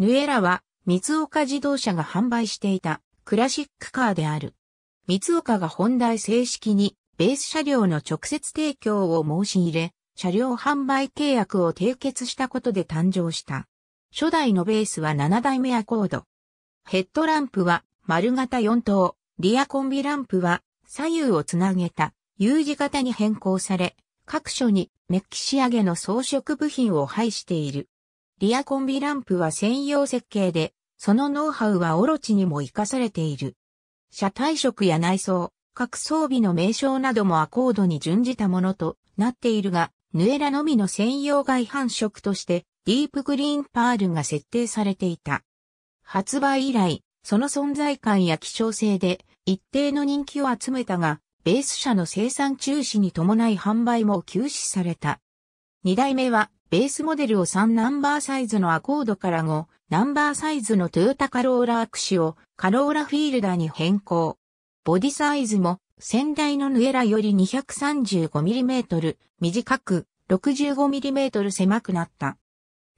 ヌエラは、三岡自動車が販売していたクラシックカーである。三岡が本題正式にベース車両の直接提供を申し入れ、車両販売契約を締結したことで誕生した。初代のベースは7代目アコード。ヘッドランプは丸型4灯、リアコンビランプは左右をつなげた U 字型に変更され、各所にメッキ仕上げの装飾部品を配している。リアコンビランプは専用設計で、そのノウハウはオロチにも活かされている。車体色や内装、各装備の名称などもアコードに準じたものとなっているが、ヌエラのみの専用外反色として、ディープグリーンパールが設定されていた。発売以来、その存在感や希少性で一定の人気を集めたが、ベース車の生産中止に伴い販売も休止された。二代目はベースモデルを3ナンバーサイズのアコードから5ナンバーサイズのトヨタカローラアクシをカローラフィールダーに変更。ボディサイズも先代のヌエラより 235mm 短く 65mm 狭くなった。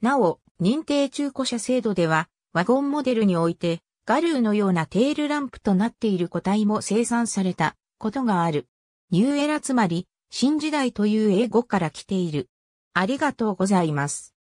なお、認定中古車制度ではワゴンモデルにおいてガルーのようなテールランプとなっている個体も生産されたことがある。ニューエラつまり新時代という英語から来ている。ありがとうございます。